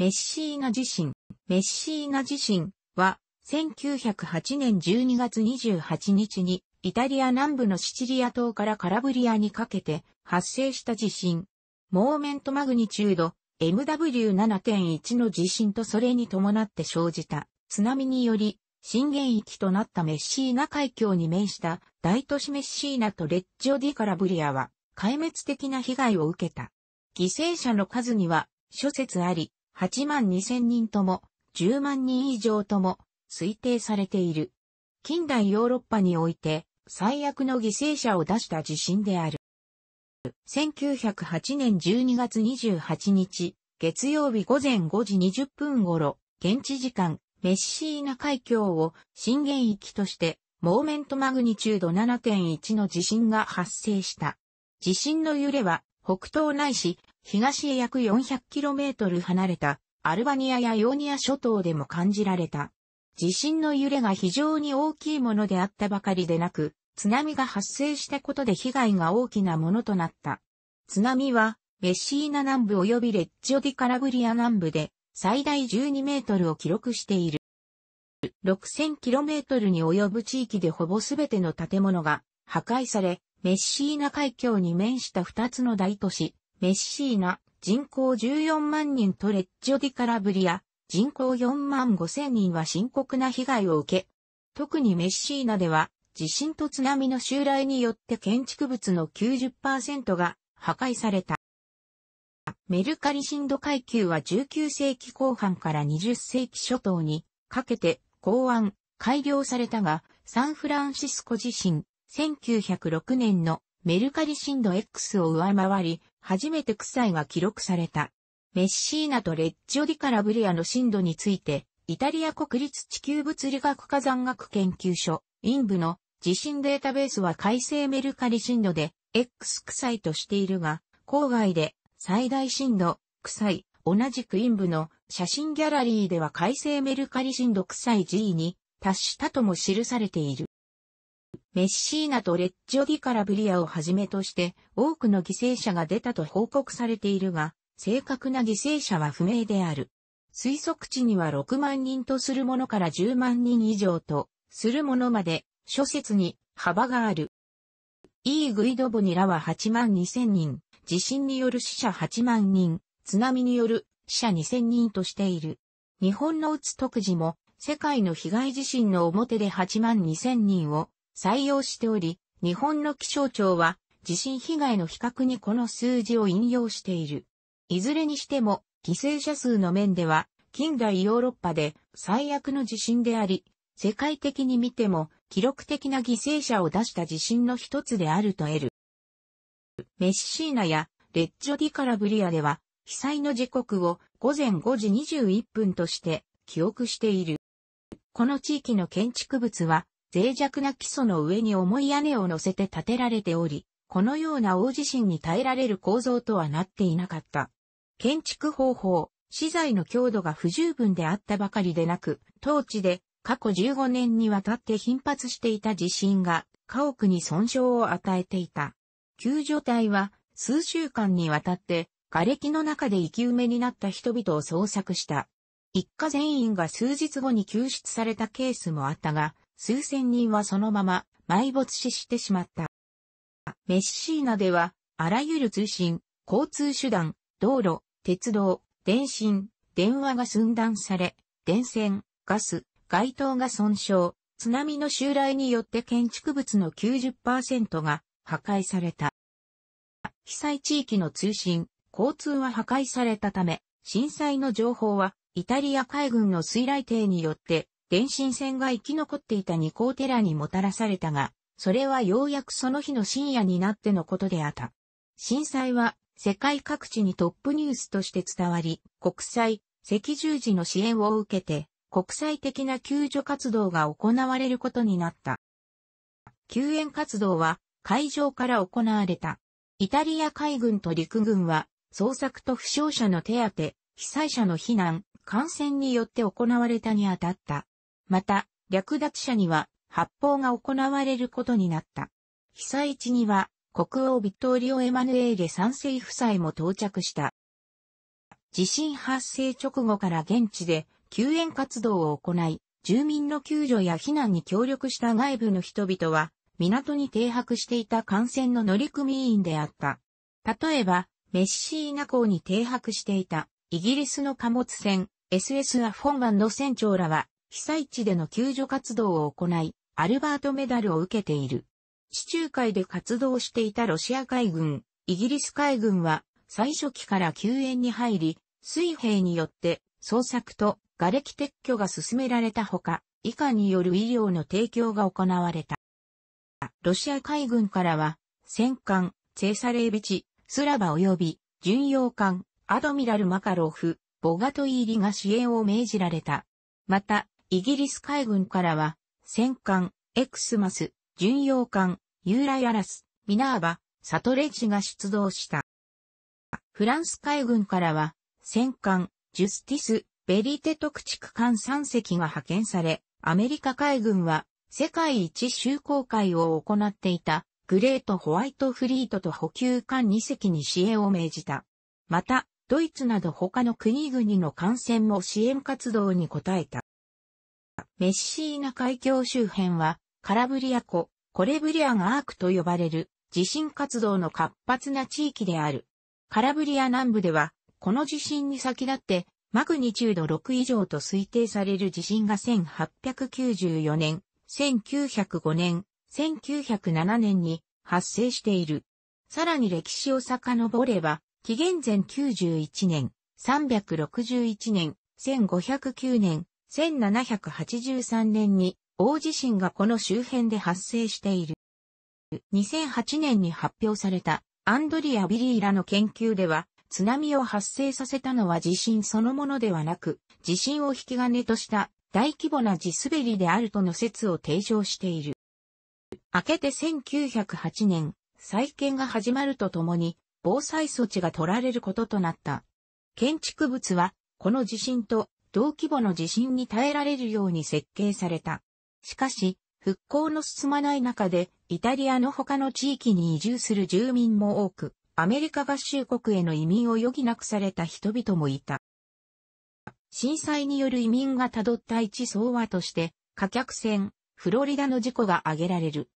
メッシーナ地震。メッシーナ地震は、1908年12月28日に、イタリア南部のシチリア島からカラブリアにかけて発生した地震。モーメントマグニチュード MW7.1 の地震とそれに伴って生じた津波により震源域となったメッシーナ海峡に面した大都市メッシーナとレッジオディカラブリアは壊滅的な被害を受けた。犠牲者の数には諸説あり、8万2000人とも、10万人以上とも、推定されている。近代ヨーロッパにおいて、最悪の犠牲者を出した地震である。1908年12月28日、月曜日午前5時20分頃、現地時間、メッシーナ海峡を震源域として、モーメントマグニチュード7.1の地震が発生した。地震の揺れは北東ないし、東へ約 400km 離れたアルバニアやヨーニア諸島でも感じられた。地震の揺れが非常に大きいものであったばかりでなく、津波が発生したことで被害が大きなものとなった。津波は、メッシーナ南部及びレッジオディカラブリア南部で最大12メートルを記録している。6000km に及ぶ地域でほぼすべての建物が破壊され、メッシーナ海峡に面した2つの大都市、メッシーナ、人口14万人とレッジョディカラブリア、人口4万5千人は深刻な被害を受け、特にメッシーナでは、地震と津波の襲来によって建築物の90%が破壊された。メルカリ震度階級は19世紀後半から20世紀初頭にかけて考案、改良されたが、サンフランシスコ地震、1906年のメルカリ震度 X を上回り、初めて臭いが記録された。メッシーナとレッジョディカラブリアの震度について、イタリア国立地球物理学火山学研究所、インブの地震データベースは改正メルカリ震度で、X 臭いとしているが、郊外で最大震度、臭い、同じくインブの写真ギャラリーでは改正メルカリ震度臭い G に達したとも記されている。メッシーナとレッジョディカラブリアをはじめとして多くの犠牲者が出たと報告されているが、正確な犠牲者は不明である。推測値には6万人とするものから10万人以上とするものまで諸説に幅がある。イー・グイドボニラは8万2千人、地震による死者8万人、津波による死者2千人としている。日本の打つ特需も世界の被害地震の表で8万2千人を採用しており、日本の気象庁は地震被害の比較にこの数字を引用している。いずれにしても、犠牲者数の面では、近代ヨーロッパで最悪の地震であり、世界的に見ても記録的な犠牲者を出した地震の一つであると得る。メッシーナやレッジョディカラブリアでは、被災の時刻を午前5時21分として記憶している。この地域の建築物は脆弱な基礎の上に重い屋根を乗せて建てられており、このような大地震に耐えられる構造とはなっていなかった。建築方法、資材の強度が不十分であったばかりでなく、当地で過去15年にわたって頻発していた地震が家屋に損傷を与えていた。救助隊は数週間にわたって瓦礫の中で生き埋めになった人々を捜索した。一家全員が数日後に救出されたケースもあったが、数千人はそのまま埋没死してしまった。メッシーナでは、あらゆる通信、交通手段、道路、鉄道、電信、電話が寸断され、電線、ガス、街灯が損傷、津波の襲来によって建築物の90%が破壊された。被災地域の通信、交通は破壊されたため、震災の情報はイタリア海軍の水雷艇によって電信線が生き残っていた二光寺にもたらされたが、それはようやくその日の深夜になってのことであった。震災は世界各地にトップニュースとして伝わり、国際、赤十字の支援を受けて、国際的な救助活動が行われることになった。救援活動は海上から行われた。イタリア海軍と陸軍は捜索と負傷者の手当、被災者の避難、感染によって行われたにあたったまた、略奪者には発砲が行われることになった。被災地には国王ビットーリオ・エマヌエーレ三世夫妻も到着した。地震発生直後から現地で救援活動を行い、住民の救助や避難に協力した外部の人々は、港に停泊していた艦船の乗組員であった。例えば、メッシーナ港に停泊していたイギリスの貨物船 SS アフォン湾の船長らは被災地での救助活動を行い、アルバートメダルを受けている。地中海で活動していたロシア海軍、イギリス海軍は最初期から救援に入り、水兵によって捜索と瓦礫撤去が進められたほか、以下による医療の提供が行われた。ロシア海軍からは、戦艦、チェサレービチ、スラバ及び、巡洋艦、アドミラル・マカロフ、ボガトイーリが支援を命じられた。また、イギリス海軍からは、戦艦、エクスマス、巡洋艦、ユーライアラス、ミナーバ、サトレジが出動した。フランス海軍からは、戦艦、ジュスティス、ベリテ特畜艦3隻が派遣され、アメリカ海軍は、世界一周航海を行っていた、グレートホワイトフリートと補給艦2隻に支援を命じた。また、ドイツなど他の国々の艦船も支援活動に応えた。メッシーナ海峡周辺は、カラブリア湖、コレブリアがアークと呼ばれる地震活動の活発な地域である。カラブリア南部では、この地震に先立って、マグニチュード6以上と推定される地震が1894年、1905年、1907年に発生している。さらに歴史を遡れば、紀元前91年、361年、1509年、1783年に大地震がこの周辺で発生している。2008年に発表されたアンドリア・ビリーらの研究では、津波を発生させたのは地震そのものではなく、地震を引き金とした大規模な地滑りであるとの説を提唱している。明けて1908年、再建が始まるとともに、防災措置が取られることとなった。建築物は、この地震と同規模の地震に耐えられるように設計された。しかし、復興の進まない中で、イタリアの他の地域に移住する住民も多く、アメリカ合衆国への移民を余儀なくされた人々もいた。震災による移民が辿った一層和として、貨客船、フロリダの事故が挙げられる。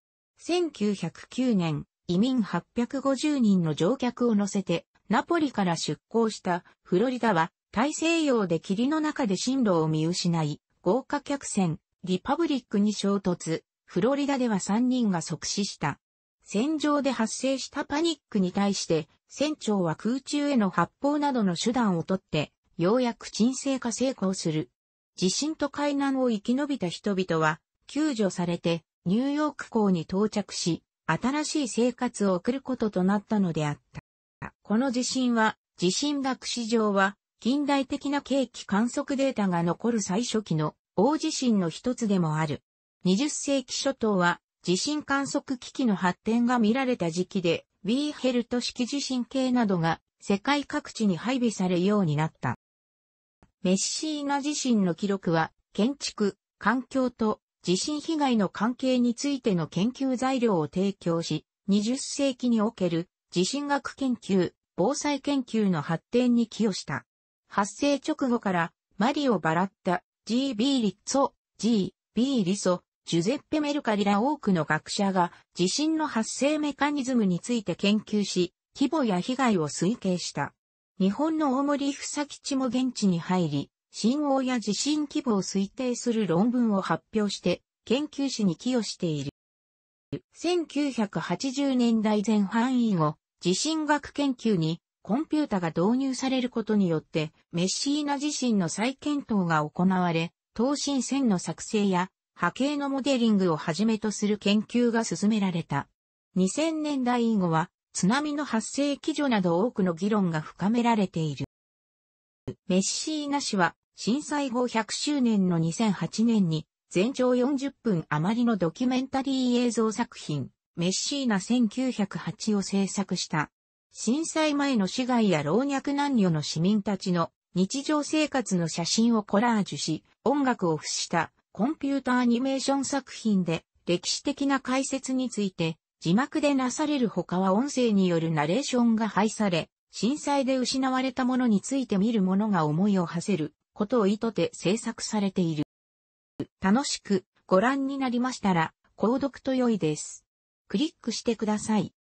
1909年、移民850人の乗客を乗せて、ナポリから出港したフロリダは大西洋で霧の中で進路を見失い、豪華客船、リパブリックに衝突、フロリダでは3人が即死した。戦場で発生したパニックに対して、船長は空中への発砲などの手段をとって、ようやく沈静化成功する。地震と海難を生き延びた人々は、救助されて、ニューヨーク港に到着し、新しい生活を送ることとなったのであった。この地震は、地震学史上は、近代的な景気観測データが残る最初期の大地震の一つでもある。20世紀初頭は地震観測機器の発展が見られた時期で、ウィーヘルト式地震計などが世界各地に配備されるようになった。メッシーナ地震の記録は、建築、環境と地震被害の関係についての研究材料を提供し、20世紀における地震学研究、防災研究の発展に寄与した。発生直後から、マリオ・バラッタ、G.B. リッツォ、G.B. リソ、ジュゼッペ・メルカリら多くの学者が地震の発生メカニズムについて研究し、規模や被害を推計した。日本の大森久吉も現地に入り、震央や地震規模を推定する論文を発表して、研究士に寄与している。1980年代前半以後、地震学研究にコンピュータが導入されることによって、メッシーナ自身の再検討が行われ、等身線の作成や波形のモデリングをはじめとする研究が進められた。2000年代以後は津波の発生基準など多くの議論が深められている。メッシーナ氏は震災後100周年の2008年に全長40分余りのドキュメンタリー映像作品メッシーナ1908を制作した。震災前の市街や老若男女の市民たちの日常生活の写真をコラージュし、音楽を付したコンピュータアニメーション作品で歴史的な解説について字幕でなされる他は音声によるナレーションが配され、震災で失われたものについて見る者が思いを馳せることを意図で制作されている。楽しくご覧になりましたら、購読と良いです。クリックしてください。